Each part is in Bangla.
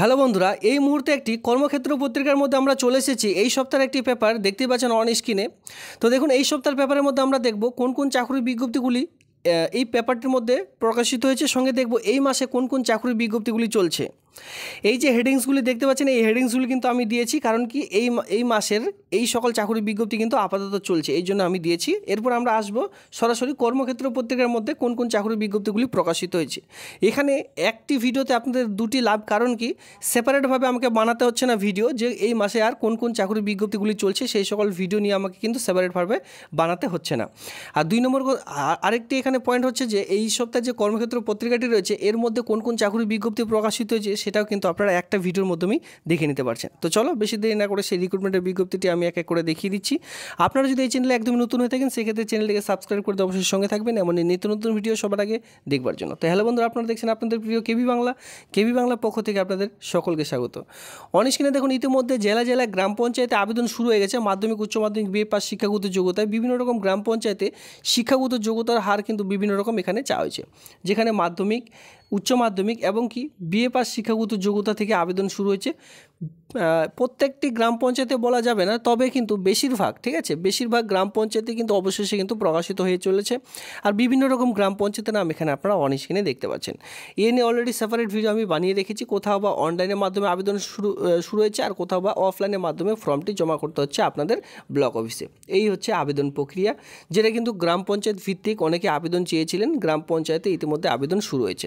হ্যালো বন্ধুরা এই মুহূর্তে একটি কর্মক্ষেত্র পত্রিকার মধ্যে আমরা চলে এসেছি এই সপ্তাহের একটি পেপার দেখতে পাচ্ছেন অন স্ক্রিনে তো দেখুন এই সপ্তাহের পেপারের মধ্যে আমরা দেখব কোন কোন চাকরির বিজ্ঞপ্তিগুলি এই পেপারটির মধ্যে প্রকাশিত হয়েছে সঙ্গে দেখব এই মাসে কোন কোন চাকরির বিজ্ঞপ্তিগুলি চলছে এই যে হেডিংসগুলি দেখতে পাচ্ছেন এই হেডিংসগুলি কিন্তু আমি দিয়েছি কারণ কি এই এই মাসের এই সকল চাকরি বিজ্ঞপ্তি কিন্তু আপাতত চলছে এই জন্য আমি দিয়েছি এরপর আমরা আসব সরাসরি কর্মক্ষেত্র পত্রিকার মধ্যে কোন কোন চাকরি বিজ্ঞপ্তিগুলি প্রকাশিত হয়েছে এখানে একটি ভিডিওতে আপনাদের দুটি লাভ কারণ কি সেপারেটভাবে আমাকে বানাতে হচ্ছে না ভিডিও যে এই মাসে আর কোন কোন চাকরি বিজ্ঞপ্তিগুলি চলছে সেই সকল ভিডিও নিয়ে আমাকে কিন্তু সেপারেটভাবে বানাতে হচ্ছে না আর দুই নম্বর আরেকটি এখানে পয়েন্ট হচ্ছে যে এই সপ্তাহে যে কর্মক্ষেত্র পত্রিকাটি রয়েছে এর মধ্যে কোন কোন চাকরি বিজ্ঞপ্তি প্রকাশিত হয়েছে সেটাও কিন্তু আপনারা একটা ভিডিওর মাধ্যমেই দেখে নিতে পারছেন তো চলো বেশি দেরি না করে সেই রিক্রুটমেন্টের বিজ্ঞপ্তিটি আমি এক এক করে দেখিয়ে দিচ্ছি আপনারা যদি এই চ্যানেলে একদম নতুন হয়ে থাকেন সেক্ষেত্রে চ্যানেলটিকে সাবস্ক্রাইব করে অবশ্যই সঙ্গে থাকবেন এমন নিত্য নতুন ভিডিও সবার আগে দেখবার জন্য তো হ্যালো বন্ধুরা আপনারা দেখছেন আপনাদের প্রিয় কেবি বাংলা কেবি বাংলা পক্ষ থেকে আপনাদের সকলকে স্বাগত অনিস্ক্রিনে দেখুন ইতিমধ্যে জেলা জেলা গ্রাম পঞ্চায়েতে আবেদন শুরু হয়ে গেছে মাধ্যমিক উচ্চ মাধ্যমিক বিএ পাস শিক্ষাগত যোগ্যতায় বিভিন্ন রকম গ্রাম পঞ্চায়েতে শিক্ষাগত যোগ্যতার হার কিন্তু বিভিন্ন রকম এখানে চা হয়েছে যেখানে মাধ্যমিক উচ্চ মাধ্যমিক এবং কি বিএ পাস শিক্ষাগত যোগ্যতা থেকে আবেদন শুরু হয়েছে প্রত্যেকটি গ্রাম পঞ্চায়েতে বলা যাবে না তবে কিন্তু বেশিরভাগ ঠিক আছে বেশিরভাগ গ্রাম পঞ্চায়েতে কিন্তু অবশেষে কিন্তু প্রকাশিত হয়ে চলেছে আর বিভিন্ন রকম গ্রাম পঞ্চায়েতের নাম এখানে আপনারা অনেক স্ক্রিনে দেখতে পাচ্ছেন এ নিয়ে অলরেডি সেপারেট ভিডিও আমি বানিয়ে রেখেছি কোথাও বা অনলাইনের মাধ্যমে আবেদন শুরু শুরু হয়েছে আর কোথাও বা অফলাইনের মাধ্যমে ফর্মটি জমা করতে হচ্ছে আপনাদের ব্লক অফিসে এই হচ্ছে আবেদন প্রক্রিয়া যেটা কিন্তু গ্রাম পঞ্চায়েত ভিত্তিক অনেকে আবেদন চেয়েছিলেন গ্রাম পঞ্চায়েতে ইতিমধ্যে আবেদন শুরু হয়েছে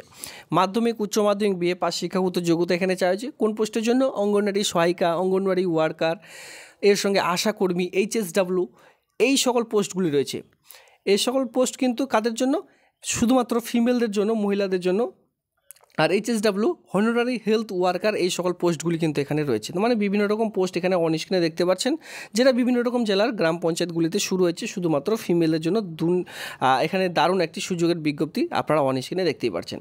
মাধ্যমিক উচ্চ মাধ্যমিক বিএ পাস শিক্ষাগত যোগ্যতা এখানে চাইছে কোন পোস্টের জন্য অঙ্গন অঙ্গনওয়াড়ি সহায়িকা অঙ্গনওয়াড়ি ওয়ার্কার এর সঙ্গে আশাকর্মী এইচএসডাব্লু এই সকল পোস্টগুলি রয়েছে এই সকল পোস্ট কিন্তু কাদের জন্য শুধুমাত্র ফিমেলদের জন্য মহিলাদের জন্য আর এইচএসডাব্লিউ হনোরারি হেলথ ওয়ার্কার এই সকল পোস্টগুলি কিন্তু এখানে রয়েছে মানে বিভিন্ন রকম পোস্ট এখানে অনস্ক্রিনে দেখতে পাচ্ছেন যেটা বিভিন্ন রকম জেলার গ্রাম পঞ্চায়েতগুলিতে শুরু হয়েছে শুধুমাত্র ফিমেলের জন্য এখানে দারুণ একটি সুযোগের বিজ্ঞপ্তি আপনারা অনস্ক্রিনে দেখতেই পাচ্ছেন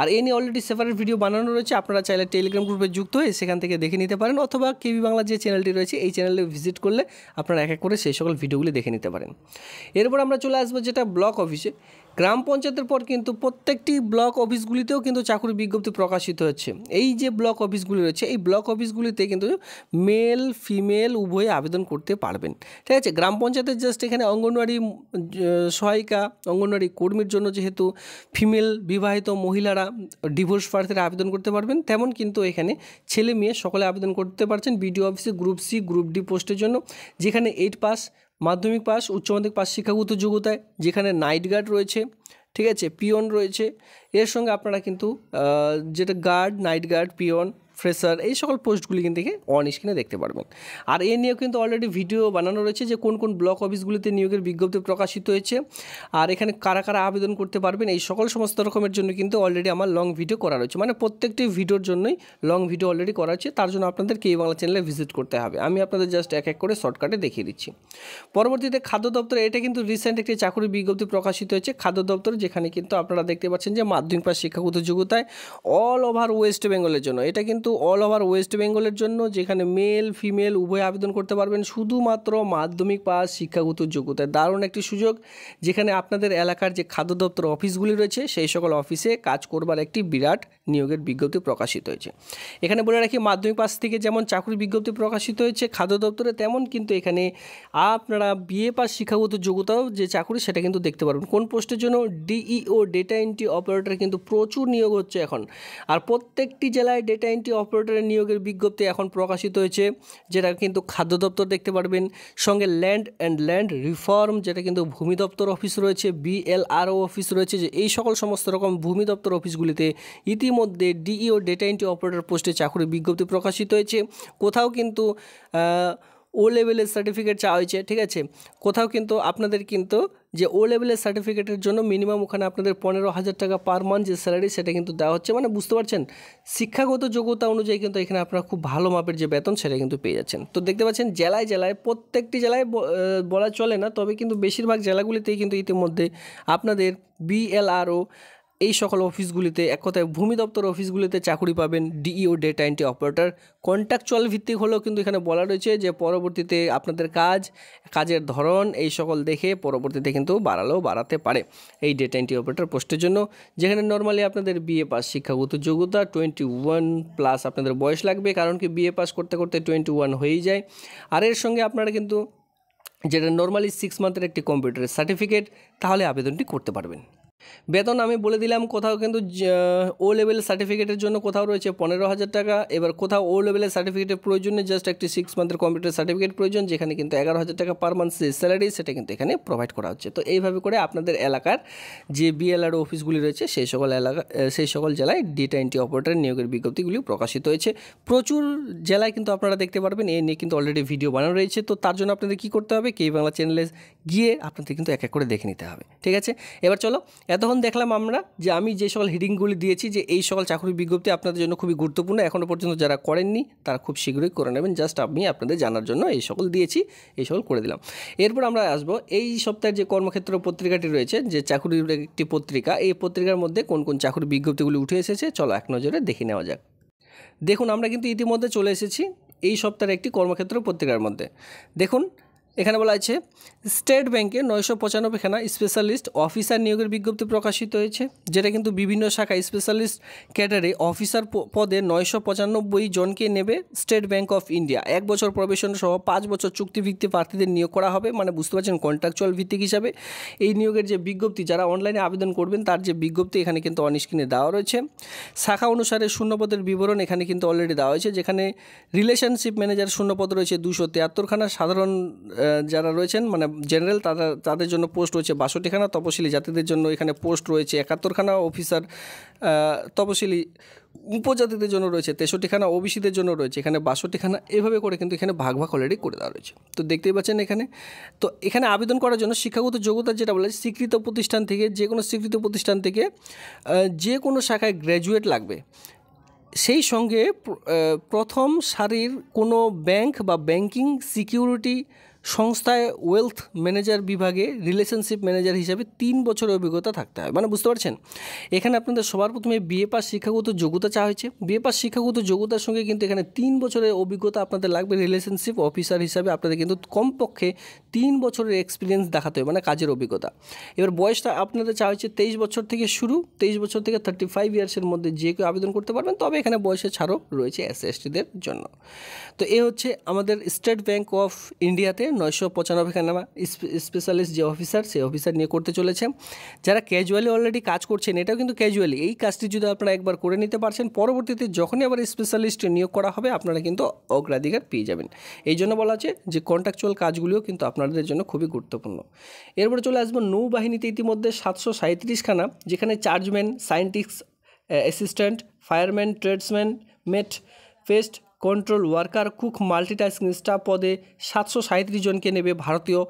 আর এ নিয়ে অলরেডি সেপারেট ভিডিও বানানো রয়েছে আপনারা চাইলে টেলিগ্রাম গ্রুপে যুক্ত হয়ে সেখান থেকে দেখে নিতে পারেন অথবা কেবি বাংলা যে চ্যানেলটি রয়েছে এই চ্যানেলে ভিজিট করলে আপনারা এক এক করে সেই সকল ভিডিওগুলি দেখে নিতে পারেন এরপর আমরা চলে আসবো যেটা ব্লক অফিসে গ্রাম পঞ্চায়েতের পর কিন্তু প্রত্যেকটি ব্লক অফিসগুলিতেও কিন্তু চাকরি বিজ্ঞপ্তি প্রকাশিত হচ্ছে এই যে ব্লক অফিসগুলি রয়েছে এই ব্লক অফিসগুলিতে কিন্তু মেল ফিমেল উভয়ে আবেদন করতে পারবেন ঠিক আছে গ্রাম পঞ্চায়েতের জাস্ট এখানে অঙ্গনওয়াড়ি সহায়িকা অঙ্গনওয়াড়ি কর্মীর জন্য যেহেতু ফিমেল বিবাহিত মহিলারা ডিভোর্স প্রার্থীরা আবেদন করতে পারবেন তেমন কিন্তু এখানে ছেলে মেয়ে সকলে আবেদন করতে পারছেন বিডিও অফিসে গ্রুপ সি গ্রুপ ডি পোস্টের জন্য যেখানে এইট পাস মাধ্যমিক পাস উচ্চ মাধ্যমিক পাস শিক্ষাগত যোগ্যতায় যেখানে নাইট গার্ড রয়েছে ঠিক আছে পিয়ন রয়েছে এর সঙ্গে আপনারা কিন্তু যেটা guard night guard peon fresher এই সকল পোস্টগুলি কিন্তু অন স্ক্রিনে দেখতে পারবেন আর এ নিয়েও কিন্তু অলরেডি ভিডিও বানানো রয়েছে যে কোন কোন ব্লক অফিসগুলিতে নিয়োগের বিজ্ঞপ্তি প্রকাশিত হয়েছে আর এখানে কারা কারা আবেদন করতে পারবেন এই সকল সমস্ত রকমের জন্য কিন্তু অলরেডি আমার লং ভিডিও করা রয়েছে মানে প্রত্যেকটি ভিডিওর জন্যই লং ভিডিও অলরেডি করা হয়েছে তার জন্য আপনাদের কে বাংলা চ্যানেলে ভিজিট করতে হবে আমি আপনাদের জাস্ট এক এক করে শর্টকাটে দেখিয়ে দিচ্ছি পরবর্তীতে খাদ্য দপ্তরে এটা কিন্তু রিসেন্ট একটি চাকরির বিজ্ঞপ্তি প্রকাশিত হয়েছে খাদ্য দপ্তর যেখানে কিন্তু আপনারা দেখতে পাচ্ছেন যে মাধ্যমিক পাশ শিক্ষাগত যোগ্যতায় অল ওভার ওয়েস্ট বেঙ্গলের জন্য এটা কিন্তু কিন্তু অল ওভার ওয়েস্ট বেঙ্গলের জন্য যেখানে মেল ফিমেল উভয় আবেদন করতে পারবেন শুধুমাত্র মাধ্যমিক পাস শিক্ষাগত যোগ্যতায় দারুণ একটি সুযোগ যেখানে আপনাদের এলাকার যে খাদ্য দপ্তর অফিসগুলি রয়েছে সেই সকল অফিসে কাজ করবার একটি বিরাট নিয়োগের বিজ্ঞপ্তি প্রকাশিত হয়েছে এখানে বলে রাখি মাধ্যমিক পাস থেকে যেমন চাকরির বিজ্ঞপ্তি প্রকাশিত হয়েছে খাদ্য দপ্তরে তেমন কিন্তু এখানে আপনারা বিএ পাস শিক্ষাগত যোগ্যতাও যে চাকরি সেটা কিন্তু দেখতে পারবেন কোন পোস্টের জন্য ডিইও ডেটা এন্ট্রি অপারেটর কিন্তু প্রচুর নিয়োগ হচ্ছে এখন আর প্রত্যেকটি জেলায় ডেটা এন্ট্রি অপারেটরের নিয়োগের বিজ্ঞপ্তি এখন প্রকাশিত হয়েছে যেটা কিন্তু খাদ্য দপ্তর দেখতে পারবেন সঙ্গে ল্যান্ড অ্যান্ড ল্যান্ড রিফর্ম যেটা কিন্তু ভূমি দপ্তর অফিস রয়েছে বিএলআরও অফিস রয়েছে যে এই সকল সমস্ত রকম ভূমি দপ্তর অফিসগুলিতে ইতিমধ্যে ডিইও ডেটা এন্ট্রি অপারেটর পোস্টে চাকরির বিজ্ঞপ্তি প্রকাশিত হয়েছে কোথাও কিন্তু ও লেভেলের সার্টিফিকেট চাওয়া হয়েছে ঠিক আছে কোথাও কিন্তু আপনাদের কিন্তু যে ও লেভেলের সার্টিফিকেটের জন্য মিনিমাম ওখানে আপনাদের পনেরো হাজার টাকা পার মান্থ যে স্যালারি সেটা কিন্তু দেওয়া হচ্ছে মানে বুঝতে পারছেন শিক্ষাগত যোগ্যতা অনুযায়ী কিন্তু এখানে আপনারা খুব ভালো মাপের যে বেতন সেটা কিন্তু পেয়ে যাচ্ছেন তো দেখতে পাচ্ছেন জেলায় জেলায় প্রত্যেকটি জেলায় বলা চলে না তবে কিন্তু বেশিরভাগ জেলাগুলিতেই কিন্তু ইতিমধ্যে আপনাদের বিএলআরও এই সকল অফিসগুলিতে এক কথায় ভূমি দপ্তর অফিসগুলিতে চাকুরি পাবেন DEO data entry operator contractual ভিত্তিক হলেও কিন্তু এখানে বলা রয়েছে যে পরবর্তীতে আপনাদের কাজ কাজের ধরন এই সকল দেখে পরবর্তীতে কিন্তু বাড়ালেও বাড়াতে পারে এই ডেটা এন্ট্রি অপারেটর পোস্টের জন্য যেখানে নর্মালি আপনাদের বিএ পাস শিক্ষাগত যোগ্যতা টোয়েন্টি ওয়ান প্লাস আপনাদের বয়স লাগবে কারণ কি বিএ পাস করতে করতে টোয়েন্টি ওয়ান হয়েই যায় আর এর সঙ্গে আপনারা কিন্তু যেটা নর্মালি সিক্স মান্থের একটি কম্পিউটারের সার্টিফিকেট তাহলে আবেদনটি করতে পারবেন বেতন আমি বলে দিলাম কোথাও কিন্তু ও লেভেল সার্টিফিকেটের জন্য কোথাও রয়েছে পনেরো হাজার টাকা এবার কোথাও ও লেভেলের সার্টিফিকেটের প্রয়োজনে জাস্ট একটি সিক্স মান্থের কম্পিউটার সার্টিফিকেট প্রয়োজন যেখানে কিন্তু এগারো হাজার টাকা পার মান্থ যে স্যালারি সেটা কিন্তু এখানে প্রোভাইড করা হচ্ছে তো এইভাবে করে আপনাদের এলাকার যে বিএলআর অফিসগুলি রয়েছে সেই সকল এলাকা সেই সকল জেলায় ডেটা এন্ট্রি অপারেটর নিয়োগের বিজ্ঞপ্তিগুলি প্রকাশিত হয়েছে প্রচুর জেলায় কিন্তু আপনারা দেখতে পারবেন এ নিয়ে কিন্তু অলরেডি ভিডিও বানানো রয়েছে তো তার জন্য আপনাদের কী করতে হবে কে বাংলা চ্যানেলে গিয়ে আপনাদের কিন্তু এক এক করে দেখে নিতে হবে ঠিক আছে এবার চলো এতক্ষণ দেখলাম আমরা যে আমি যে সকল হিডিংগুলি দিয়েছি যে এই সকল চাকরি বিজ্ঞপ্তি আপনাদের জন্য খুবই গুরুত্বপূর্ণ এখনও পর্যন্ত যারা করেননি তারা খুব শীঘ্রই করে নেবেন জাস্ট আমি আপনাদের জানার জন্য এই সকল দিয়েছি এই সকল করে দিলাম এরপর আমরা আসবো এই সপ্তাহের যে কর্মক্ষেত্র পত্রিকাটি রয়েছে যে চাকরির একটি পত্রিকা এই পত্রিকার মধ্যে কোন কোন চাকরি বিজ্ঞপ্তিগুলি উঠে এসেছে চলো এক নজরে দেখে নেওয়া যাক দেখুন আমরা কিন্তু ইতিমধ্যে চলে এসেছি এই সপ্তাহের একটি কর্মক্ষেত্র পত্রিকার মধ্যে দেখুন এখানে বলা আছে স্টেট ব্যাংকে নয়শো পঁচানব্বইখানা স্পেশালিস্ট অফিসার নিয়োগের বিজ্ঞপ্তি প্রকাশিত হয়েছে যেটা কিন্তু বিভিন্ন শাখায় স্পেশালিস্ট ক্যাডারে অফিসার পদে নয়শো পঁচানব্বই জনকে নেবে স্টেট ব্যাংক অফ ইন্ডিয়া এক বছর প্রবেশন সহ পাঁচ বছর চুক্তিভিত্তিক প্রার্থীদের নিয়োগ করা হবে মানে বুঝতে পারছেন কন্ট্রাকচুয়াল ভিত্তিক হিসাবে এই নিয়োগের যে বিজ্ঞপ্তি যারা অনলাইনে আবেদন করবেন তার যে বিজ্ঞপ্তি এখানে কিন্তু অনস্ক্রিনে দেওয়া রয়েছে শাখা অনুসারে শূন্যপদের বিবরণ এখানে কিন্তু অলরেডি দেওয়া হয়েছে যেখানে রিলেশনশিপ ম্যানেজার শূন্যপদ রয়েছে দুশো তিয়াত্তরখানা সাধারণ যারা রয়েছেন মানে জেনারেল তারা তাদের জন্য পোস্ট রয়েছে বাষট্টিখানা তপশিলি জাতিদের জন্য এখানে পোস্ট রয়েছে একাত্তরখানা অফিসার তপশিলি উপজাতিদের জন্য রয়েছে তেষট্টিখানা ওবিসিদের জন্য রয়েছে এখানে বাষট্টিখানা এভাবে করে কিন্তু এখানে ভাগ ভাগ অলরেডি করে দেওয়া রয়েছে তো দেখতেই পাচ্ছেন এখানে তো এখানে আবেদন করার জন্য শিক্ষাগত যোগ্যতা যেটা বলে স্বীকৃত প্রতিষ্ঠান থেকে যে কোনো স্বীকৃত প্রতিষ্ঠান থেকে যে কোনো শাখায় গ্র্যাজুয়েট লাগবে সেই সঙ্গে প্রথম সারির কোনো ব্যাংক বা ব্যাংকিং সিকিউরিটি সংস্থায় ওয়েলথ ম্যানেজার বিভাগে রিলেশনশিপ ম্যানেজার হিসাবে তিন বছরের অভিজ্ঞতা থাকতে হয় মানে বুঝতে পারছেন এখানে আপনাদের সবার প্রথমে বিএ পাস শিক্ষাগত যোগ্যতা চা হয়েছে বিএ পাস শিক্ষাগত যোগ্যতার সঙ্গে কিন্তু এখানে তিন বছরের অভিজ্ঞতা আপনাদের লাগবে রিলেশনশিপ অফিসার হিসাবে আপনাদের কিন্তু কমপক্ষে তিন বছরের এক্সপিরিয়েন্স দেখাতে হবে মানে কাজের অভিজ্ঞতা এবার বয়সটা আপনাদের চা হয়েছে তেইশ বছর থেকে শুরু তেইশ বছর থেকে থার্টি ফাইভ ইয়ার্সের মধ্যে যে কেউ আবেদন করতে পারবেন তবে এখানে বয়সের ছাড়ও রয়েছে এস এসটিদের জন্য তো এ হচ্ছে আমাদের স্টেট ব্যাঙ্ক অফ ইন্ডিয়াতে নয়শো পঁচানব্বই পঁচানব্বইখানা স্পেশালিস্ট যে অফিসার সেই অফিসার নিয়ে করতে চলেছে যারা ক্যাজুয়ালি অলরেডি কাজ করছেন এটাও কিন্তু ক্যাজুয়ালি এই কাজটি যদি আপনারা একবার করে নিতে পারছেন পরবর্তীতে যখনই আবার স্পেশালিস্ট নিয়োগ করা হবে আপনারা কিন্তু অগ্রাধিকার পেয়ে যাবেন এই জন্য বলা আছে যে কন্ট্রাকচুয়াল কাজগুলিও কিন্তু আপনাদের জন্য খুবই গুরুত্বপূর্ণ এরপরে চলে আসবো নৌবাহিনীতে ইতিমধ্যে সাতশো সাঁত্রিশখানা যেখানে chargeman scientist assistant fireman tradesman mate pest control worker cook multitasking staff পদে সাতশো সাঁত্রিশ জনকে নেবে ভারতীয়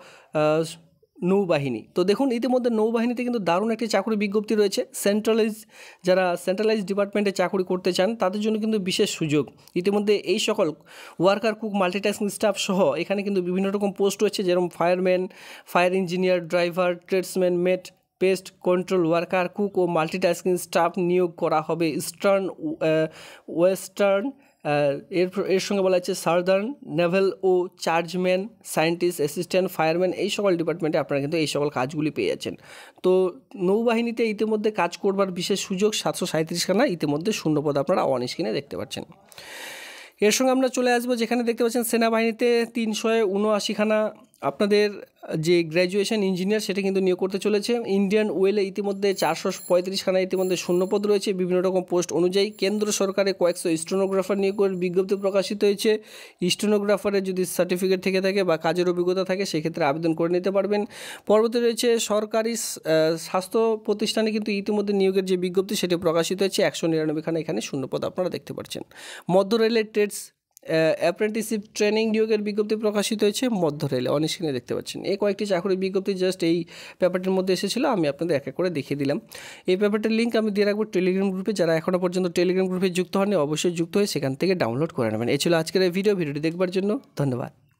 নৌবাহিনী তো দেখুন ইতিমধ্যে নৌবাহিনীতে কিন্তু দারুণ একটি চাকরি বিজ্ঞপ্তি রয়েছে সেন্ট্রালাইজ যারা সেন্ট্রালাইজ ডিপার্টমেন্টে চাকরি করতে চান তাদের জন্য কিন্তু বিশেষ সুযোগ ইতিমধ্যে এই সকল ওয়ার্কার কুক মাল্টিটাস্কিং স্টাফ সহ এখানে কিন্তু বিভিন্ন রকম পোস্ট রয়েছে যেরকম fireman fire engineer driver tradesman mate pest control worker cook ও মাল্টিটাস্কিং স্টাফ নিয়োগ করা হবে ইস্টার্ন ওয়েস্টার্ন এর এর সঙ্গে বলা হচ্ছে সার্দার্ন নেভেল ও চার্জম্যান সায়েন্টিস্ট অ্যাসিস্ট্যান্ট ফায়ারম্যান এই সকল ডিপার্টমেন্টে আপনারা কিন্তু এই সকল কাজগুলি পেয়ে যাচ্ছেন তো নৌবাহিনীতে ইতিমধ্যে কাজ করবার বিশেষ সুযোগ সাতশো সাঁত্রিশখানা ইতিমধ্যে শূন্যপদ আপনারা অন স্ক্রিনে দেখতে পাচ্ছেন এর সঙ্গে আমরা চলে আসবো যেখানে দেখতে পাচ্ছেন সেনাবাহিনীতে তিনশো উনআশিখানা আপনাদের যে গ্র্যাজুয়েশন ইঞ্জিনিয়ার সেটা কিন্তু নিয়োগ করতে চলেছে ইন্ডিয়ান ওয়েলে ইতিমধ্যে চারশো পঁয়ত্রিশখানা ইতিমধ্যে শূন্যপদ রয়েছে বিভিন্ন রকম পোস্ট অনুযায়ী কেন্দ্র সরকারে কয়েকশো স্টোনোগ্রাফার নিয়োগের বিজ্ঞপ্তি প্রকাশিত হয়েছে স্টোনোগ্রাফারের যদি সার্টিফিকেট থেকে থাকে বা কাজের অভিজ্ঞতা থাকে সেক্ষেত্রে আবেদন করে নিতে পারবেন পরবর্তী রয়েছে সরকারি স্বাস্থ্য প্রতিষ্ঠানে কিন্তু ইতিমধ্যে নিয়োগের যে বিজ্ঞপ্তি সেটি প্রকাশিত হয়েছে একশো নিরানব্বইখানা এখানে শূন্যপদ আপনারা দেখতে পাচ্ছেন মধ্য রেলের ট্রেডস অ্যাপ্রেন্টিসশিপ ট্রেনিং নিয়োগের বিজ্ঞপ্তি প্রকাশিত হয়েছে মধ্য রেলে অনেক স্ক্রিনে দেখতে পাচ্ছেন এই কয়েকটি চাকরির বিজ্ঞপ্তি জাস্ট এই পেপারটির মধ্যে এসেছিল আমি আপনাদের এক এক করে দেখিয়ে দিলাম এই পেপারটির লিঙ্ক আমি দিয়ে রাখবো টেলিগ্রাম গ্রুপে যারা এখনও পর্যন্ত টেলিগ্রাম গ্রুপে যুক্ত হননি অবশ্যই যুক্ত হয়ে সেখান থেকে ডাউনলোড করে নেবেন এ ছিল আজকের এই ভিডিও ভিডিওটি দেখবার জন্য ধন্যবাদ